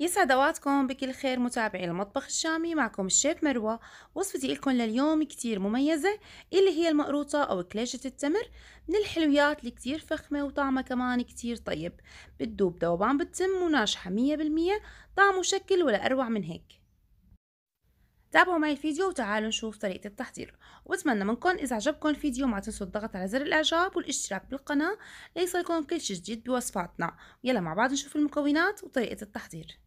يسعد اوقاتكم بكل خير متابعي المطبخ الشامي معكم الشيف مروه وصفتي لكم لليوم كتير مميزه اللي هي المقروطه او كليشه التمر من الحلويات اللي كتير فخمه وطعمها كمان كتير طيب بتدوب دوبان بالتم وناجحه 100% طعم وشكل ولا اروع من هيك تابعوا معي الفيديو وتعالوا نشوف طريقة التحضير واتمنى منكم إذا عجبكم الفيديو ما تنسوا الضغط على زر الإعجاب والاشتراك بالقناة ليصلكم كل شي جديد بوصفاتنا يلا مع بعض نشوف المكونات وطريقة التحضير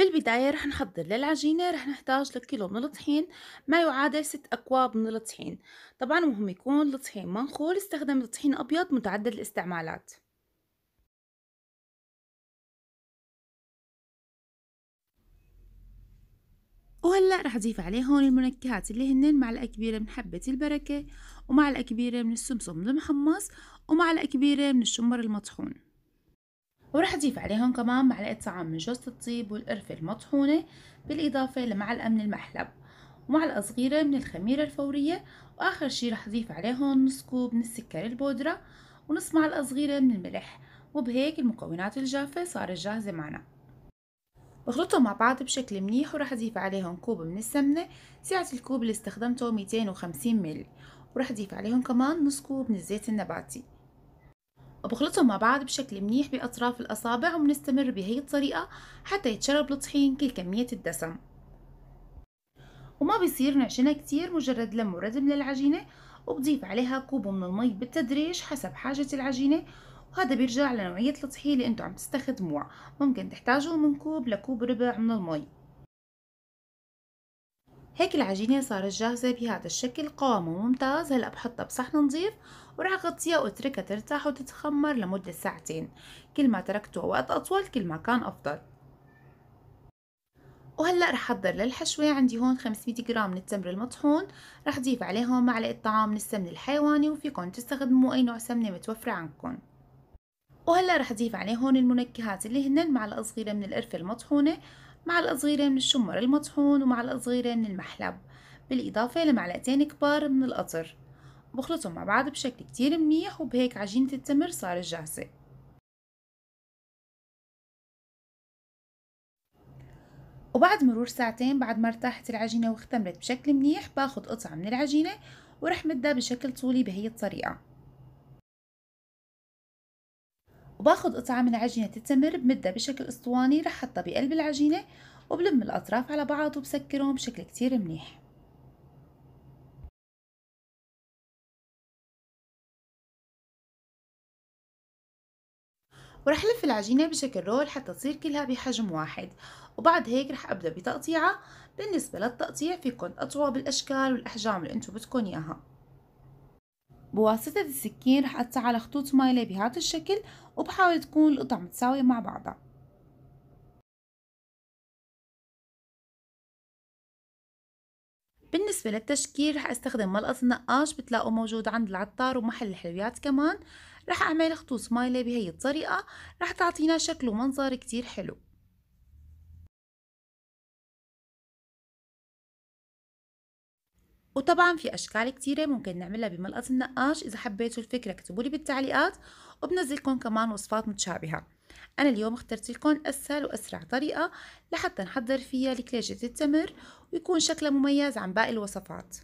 بالبداية رح نحضر للعجينة رح نحتاج لكيلو من الطحين ما يعادل ست أكواب من الطحين طبعا مهم يكون الطحين منخول استخدم الطحين أبيض متعدد الاستعمالات وهلا رح اضيف عليه هون المنكهات اللي هن معلقه كبيره من حبه البركه ومعلقه كبيره من السمسم المحمص ومعلقه كبيره من الشمر المطحون وراح أضيف عليهم كمان معلقة طعام من جوزة الطيب والقرفة المطحونة بالإضافة لمعلقة من المحلب ومعلقة صغيرة من الخميرة الفورية وآخر شي راح أضيف عليهم نص كوب من السكر البودرة ونص معلقة صغيرة من الملح وبهيك المكونات الجافة صارت جاهزة معنا بخلطهم مع بعض بشكل منيح وراح أضيف عليهم كوب من السمنة سعة الكوب اللي استخدمته 250 مل وراح أضيف عليهم كمان نص كوب من الزيت النباتي وبخلطهم مع بعض بشكل منيح بأطراف الأصابع وبنستمر بهي الطريقة حتى يتشرب الطحين كل كمية الدسم وما بيصير نعجنها كتير مجرد لم وردم للعجينة وبضيف عليها كوب من المي بالتدريج حسب حاجة العجينة وهذا بيرجع لنوعية الطحين اللي انتو عم تستخدموها ممكن تحتاجوا من كوب لكوب ربع من المي هيك العجينة صارت جاهزة بهذا الشكل قوامه ممتاز هلأ بحطها بصحن نظيف وراح أغطيها وأتركها ترتاح وتتخمر لمدة ساعتين كل ما تركته وقت أطول كل ما كان أفضل وهلا رح احضر للحشوه عندي هون 500 جرام من التمر المطحون رح ضيف عليهم معلقه طعام من السمن الحيواني وفيكم تستخدموا اي نوع سمنه متوفره عندكم وهلا رح اضيف عليهم المنكهات اللي هن معلقة صغيره من القرفه المطحونه معلقة صغيرة من الشمر المطحون ومعلقة صغيرة من المحلب بالإضافة لمعلقتين كبار من القطر بخلطهم مع بعض بشكل كتير منيح وبهيك عجينة التمر صارت جاهزة وبعد مرور ساعتين بعد ما ارتاحت العجينة واختمرت بشكل منيح باخد قطعة من العجينة ورح مدها بشكل طولي بهي الطريقة وباخد قطعة من عجينة التمر بمدها بشكل اسطواني رح حطها بقلب العجينة وبلم الأطراف على بعض وبسكرهم بشكل كتير منيح ورح لف العجينة بشكل رول حتى تصير كلها بحجم واحد وبعد هيك رح أبدأ بتقطيعها بالنسبة للتقطيع فيكن تقطعوها بالأشكال والأحجام اللي انتو بدكن إياها بواسطة السكين رح أقطع على خطوط مايلة بهذا الشكل وبحاول تكون القطع متساوية مع بعضها بالنسبة للتشكيل رح استخدم ملقص النقاش بتلاقوه موجود عند العطار ومحل الحلويات كمان رح أعمل خطوط مايلة بهي الطريقة رح تعطينا شكل ومنظر كتير حلو وطبعا في اشكال كتيره ممكن نعملها بملقط النقاش اذا حبيتوا الفكره اكتبوا لي بالتعليقات وبنزلكم كمان وصفات متشابهه انا اليوم اخترت لكم اسهل واسرع طريقه لحتى نحضر فيها لكليجه التمر ويكون شكلها مميز عن باقي الوصفات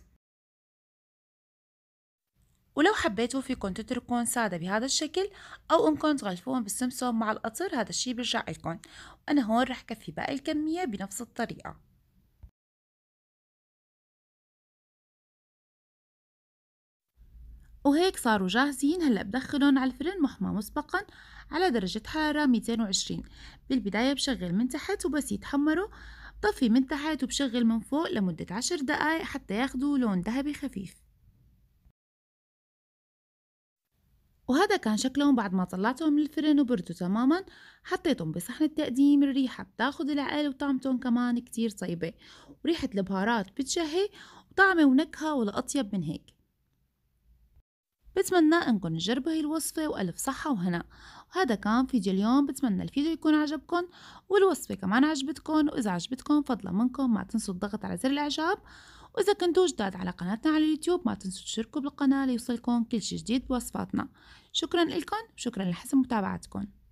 ولو حبيتوا فيكم تتركون سادة بهذا الشكل أو إنكم تغلفوهم بالسمسم مع القطر هذا الشي بيرجع لكم وأنا هون رح كفي باقي الكمية بنفس الطريقة وهيك صاروا جاهزين هلا بدخلهم على الفرن محمى مسبقا على درجة حرارة 220 بالبداية بشغل من تحت وبس يتحمروا بطفي من تحت وبشغل من فوق لمدة عشر دقايق حتى ياخدوا لون ذهبي خفيف وهذا كان شكلهم بعد ما طلعتهم من الفرن وبردوا تماما حطيتهم بصحن التقديم الريحة بتاخد العقل وطعمتهم كمان كتير طيبة وريحة البهارات بتشهي وطعمة ونكهة ولا أطيب من هيك بتمنى انكم تجربوا هي الوصفة والف صحة وهنا وهذا كان فيديو اليوم بتمنى الفيديو يكون عجبكم والوصفة كمان عجبتكم واذا عجبتكم فضلا منكم ما تنسوا الضغط على زر الاعجاب واذا كنتوا جداد على قناتنا على اليوتيوب ما تنسوا تشتركوا بالقناة ليوصلكم كل شي جديد بوصفاتنا شكرا لكم وشكرا لحسن متابعتكم